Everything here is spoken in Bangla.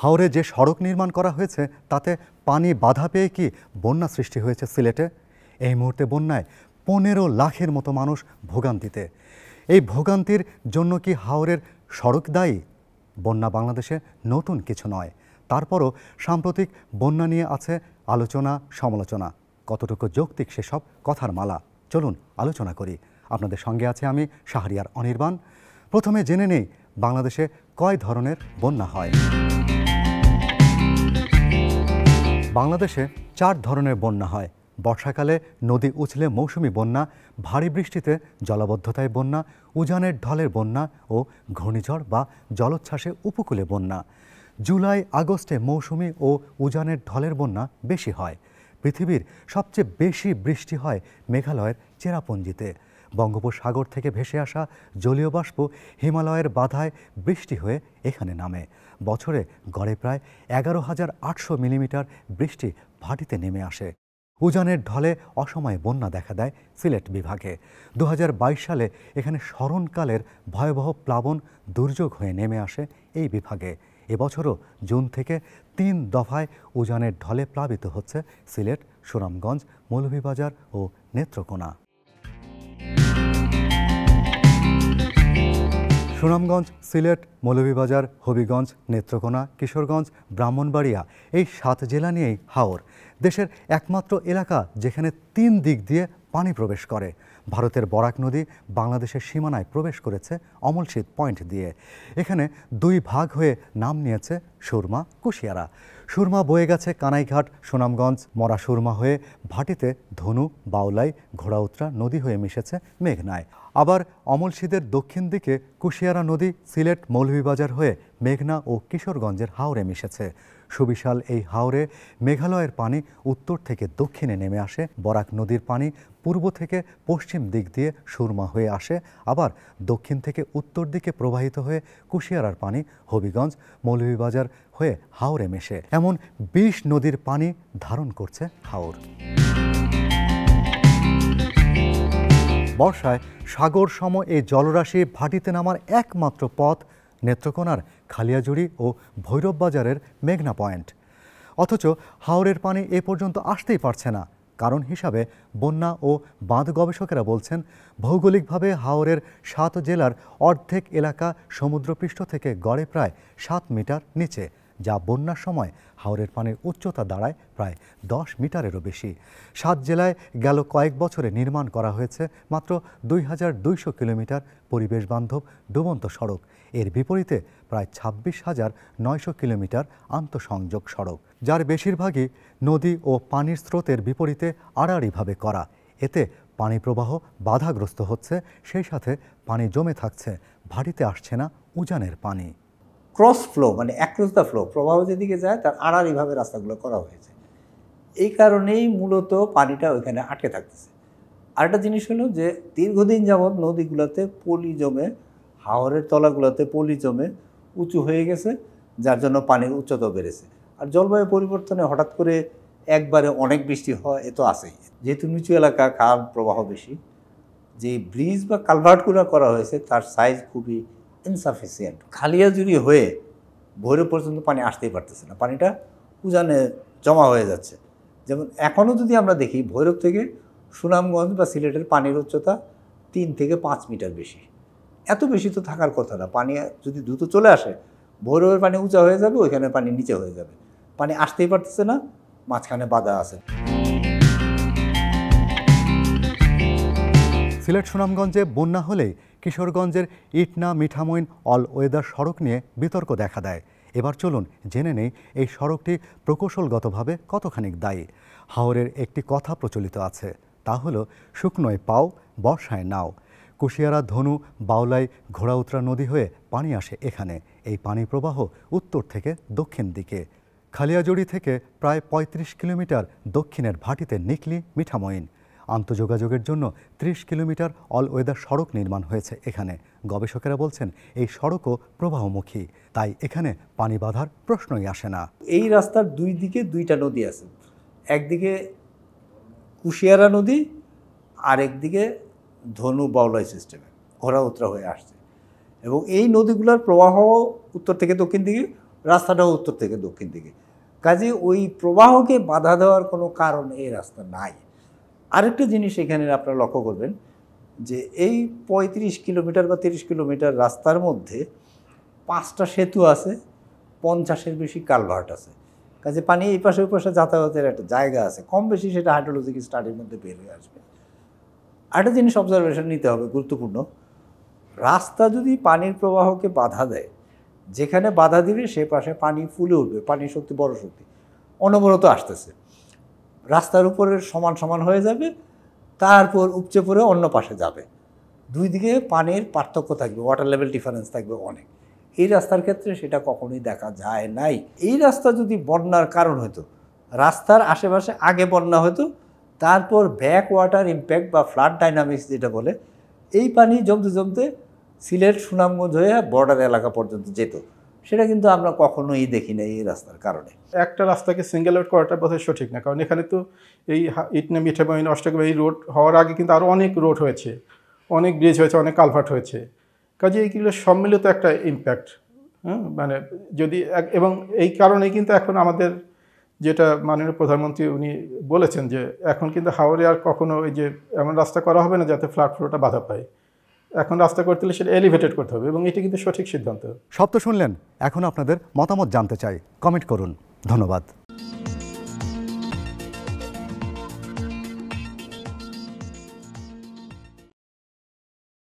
হাওরে যে সড়ক নির্মাণ করা হয়েছে তাতে পানি বাধা পেয়ে কি বন্যা সৃষ্টি হয়েছে সিলেটে এই মুহূর্তে বন্যায় পনেরো লাখের মতো মানুষ ভোগান্তিতে এই ভোগান্তির জন্য কি হাওরের সড়ক দায়ী বন্যা বাংলাদেশে নতুন কিছু নয় তারপরও সাম্প্রতিক বন্যা নিয়ে আছে আলোচনা সমালোচনা কতটুকু যৌক্তিক সেসব কথার মালা চলুন আলোচনা করি আপনাদের সঙ্গে আছে আমি শাহরিয়ার অনির্বাণ প্রথমে জেনে নেই বাংলাদেশে কয় ধরনের বন্যা হয় বাংলাদেশে চার ধরনের বন্যা হয় বর্ষাকালে নদী উছলে মৌসুমি বন্যা ভারী বৃষ্টিতে জলাবদ্ধতায় বন্যা উজানের ঢলের বন্যা ও ঘূর্ণিঝড় বা জলোচ্ছ্বাসে উপকূলে বন্যা জুলাই আগস্টে মৌসুমি ও উজানের ঢলের বন্যা বেশি হয় পৃথিবীর সবচেয়ে বেশি বৃষ্টি হয় মেঘালয়ের চেরাপুঞ্জিতে বঙ্গোপসাগর থেকে ভেসে আসা জলীয় বাষ্প হিমালয়ের বাধায় বৃষ্টি হয়ে এখানে নামে বছরে গড়ে প্রায় এগারো হাজার আটশো মিলিমিটার বৃষ্টি ভাটিতে নেমে আসে উজানের ঢলে অসময়ে বন্যা দেখা দেয় সিলেট বিভাগে দু সালে এখানে স্মরণকালের ভয়াবহ প্লাবন দুর্যোগ হয়ে নেমে আসে এই বিভাগে এবছরও জুন থেকে তিন দফায় উজানের ঢলে প্লাবিত হচ্ছে সিলেট সুনামগঞ্জ মৌলভীবাজার ও নেত্রকোনা সুনামগঞ্জ সিলেট মৌলভীবাজার হবিগঞ্জ নেত্রকোনা কিশোরগঞ্জ ব্রাহ্মণবাড়িয়া এই সাত জেলা নিয়েই হাওর দেশের একমাত্র এলাকা যেখানে তিন দিক দিয়ে পানি প্রবেশ করে ভারতের বরাক নদী বাংলাদেশের সীমানায় প্রবেশ করেছে অমলশীত পয়েন্ট দিয়ে এখানে দুই ভাগ হয়ে নাম নিয়েছে সুরমা কুশিয়ারা সুরমা বয়ে গেছে কানাইঘাট সুনামগঞ্জ মরা সুরমা হয়ে ভাটিতে ধনু বাউলাই ঘোড়াউত্রা নদী হয়ে মিশেছে মেঘনায় আবার অমলশীদের দক্ষিণ দিকে কুশিয়ারা নদী সিলেট মৌলভীবাজার হয়ে মেঘনা ও কিশোরগঞ্জের হাওরে মিশেছে সুবিশাল এই হাওরে মেঘালয়ের পানি উত্তর থেকে দক্ষিণে নেমে আসে বরাক নদীর পানি পূর্ব থেকে পশ্চিম দিক দিয়ে সুরমা হয়ে আসে আবার দক্ষিণ থেকে উত্তর দিকে প্রবাহিত হয়ে কুশিয়ারার পানি হবিগঞ্জ মৌলভীবাজার হয়ে হাওরে মেশে এমন বিশ নদীর পানি ধারণ করছে হাওর বর্ষায় সাগর সম এই জলরাশি ভাটিতে নামার একমাত্র পথ নেত্রকোনার খালিয়াজুড়ি ও ভৈরব বাজারের মেঘনা পয়েন্ট অথচ হাওরের পানি এ পর্যন্ত আসতেই পারছে না কারণ হিসাবে বন্যা ও বাঁধ গবেষকেরা বলছেন ভৌগোলিকভাবে হাওরের সাত জেলার অর্ধেক এলাকা সমুদ্রপৃষ্ঠ থেকে গড়ে প্রায় সাত মিটার নিচে যা বন্যার সময় হাওরের পানির উচ্চতা দাঁড়ায় প্রায় দশ মিটারেরও বেশি সাত জেলায় গেল কয়েক বছরে নির্মাণ করা হয়েছে মাত্র দুই হাজার দুইশো কিলোমিটার পরিবেশ বান্ধব ডুবন্ত সড়ক এর বিপরীতে প্রায় ছাব্বিশ হাজার নয়শো কিলোমিটার আন্তঃসংযোগ সড়ক যার বেশিরভাগই নদী ও পানির স্রোতের বিপরীতে আড়াআড়িভাবে করা এতে পানি প্রবাহ বাধাগ্রস্ত হচ্ছে সেই সাথে পানি জমে থাকছে ভাটিতে আসছে না উজানের পানি ক্রস ফ্লো মানে অ্যাক্রস দ্য ফ্লো প্রবাহ যেদিকে যায় তার এইভাবে রাস্তাগুলো করা হয়েছে এই কারণেই মূলত পানিটা ওইখানে আটকে থাকতেছে আরেকটা জিনিস হলো যে দীর্ঘদিন যাবৎ নদীগুলোতে পলি জমে হাওরের তলাগুলোতে পলি জমে উঁচু হয়ে গেছে যার জন্য পানির উচ্চতা বেড়েছে আর জলবায়ু পরিবর্তনে হঠাৎ করে একবারে অনেক বৃষ্টি হয় এ তো আসেই যেহেতু নিচু এলাকা খাল প্রবাহ বেশি যে ব্রিজ বা কালভার্টগুলো করা হয়েছে তার সাইজ খুবই ইনসাফিসিয়েন্ট খালিয়া জুড়ি হয়ে ভোরে পর্যন্ত পানি আসতেই পারতেছে না পানিটা উজানে জমা হয়ে যাচ্ছে যেমন এখনও যদি আমরা দেখি ভৈরব থেকে সুনামগঞ্জ বা সিলেটের পানির উচ্চতা তিন থেকে পাঁচ মিটার বেশি এত বেশি তো থাকার কথা না পানি যদি দ্রুত চলে আসে ভৈরবের পানি উঁচা হয়ে যাবে ওইখানে পানি নিচে হয়ে যাবে পানি আসতেই পারতেছে না মাঝখানে বাধা আছে সিলেট সুনামগঞ্জে বন্যা হলে কিশোরগঞ্জের ইটনা মিঠামইন অল ওয়েদার সড়ক নিয়ে বিতর্ক দেখা দেয় এবার চলুন জেনে নেই এই সড়কটি প্রকৌশলগতভাবে কতখানিক দায়ী হাওরের একটি কথা প্রচলিত আছে তা হল শুকনোয় পাও বর্ষায় নাও কুশিয়ারা ধনু বাউলাই ঘোড়াউতরা নদী হয়ে পানি আসে এখানে এই পানি প্রবাহ উত্তর থেকে দক্ষিণ দিকে খালিয়াজড়ি থেকে প্রায় ৩৫ কিলোমিটার দক্ষিণের ভাটিতে নিকলি মিঠামইন আন্তযোগাযোগের জন্য ত্রিশ কিলোমিটার অল ওয়েদার সড়ক নির্মাণ হয়েছে এখানে গবেষকেরা বলছেন এই সড়কও প্রবাহমুখী তাই এখানে পানি বাধার প্রশ্নই আসে না এই রাস্তার দুই দিকে দুইটা নদী আছে একদিকে কুশিয়ারা নদী আরেকদিকে ধনু বাউলাই সিস্টেমে ঘোরা উত্তরা হয়ে আসছে এবং এই নদীগুলোর প্রবাহ উত্তর থেকে দক্ষিণ দিকে রাস্তাটাও উত্তর থেকে দক্ষিণ দিকে কাজে ওই প্রবাহকে বাধা দেওয়ার কোনো কারণ এই রাস্তা নাই আরেকটা জিনিস এখানে আপনারা লক্ষ্য করবেন যে এই ৩৫ কিলোমিটার বা তিরিশ কিলোমিটার রাস্তার মধ্যে পাঁচটা সেতু আছে পঞ্চাশের বেশি কালভার্ট আছে কাজে পানি এই পাশে ওই পাশে যাতায়াতের একটা জায়গা আছে কম বেশি সেটা হাইড্রোলজিক স্টাডির মধ্যে বের হয়ে আসবে আরেকটা জিনিস অবজারভেশন নিতে হবে গুরুত্বপূর্ণ রাস্তা যদি পানির প্রবাহকে বাধা দেয় যেখানে বাধা দিবে সে পাশে পানি ফুলে উঠবে পানির শক্তি বড় শক্তি অনবরত আসতেছে রাস্তার উপরে সমান সমান হয়ে যাবে তারপর উপচে পড়ে অন্য পাশে যাবে দুই দিকে পানির পার্থক্য থাকবে ওয়াটার লেভেল ডিফারেন্স থাকবে অনেক এই রাস্তার ক্ষেত্রে সেটা কখনোই দেখা যায় নাই এই রাস্তা যদি বন্যার কারণ হতো রাস্তার আশেপাশে আগে বন্যা হতো তারপর ব্যাক ওয়াটার ইম্প্যাক্ট বা ফ্লাড ডাইনামিক্স যেটা বলে এই পানি জমতে জমতে সিলেট সুনামগঞ্জ হয়ে বর্ডার এলাকা পর্যন্ত যেত সেটা কিন্তু আমরা কখনোই দেখি না এই রাস্তার কারণে একটা রাস্তাকে সিঙ্গেল আউট করাটা বোধহয় সঠিক না কারণ এখানে তো এই ইটনা মিঠাবাহিনী অষ্টকবাহী রোড হওয়ার আগে কিন্তু আরও অনেক রোড হয়েছে অনেক ব্রিজ হয়েছে অনেক কালভার্ট হয়েছে কাজে এইগুলো সম্মিলিত একটা ইম্প্যাক্ট হ্যাঁ মানে যদি এবং এই কারণে কিন্তু এখন আমাদের যেটা মাননীয় প্রধানমন্ত্রী উনি বলেছেন যে এখন কিন্তু হাওড়ে আর কখনো ওই যে এমন রাস্তা করা হবে না যাতে ফ্ল্যাট ফ্লোটা বাধা পায় এখন রাস্তা করতে হলে সেটা এলিভেটেড করতে হবে এবং এটি কিন্তু সঠিক সিদ্ধান্ত সব তো শুনলেন এখন আপনাদের মতামত জানতে চাই কমেন্ট করুন ধন্যবাদ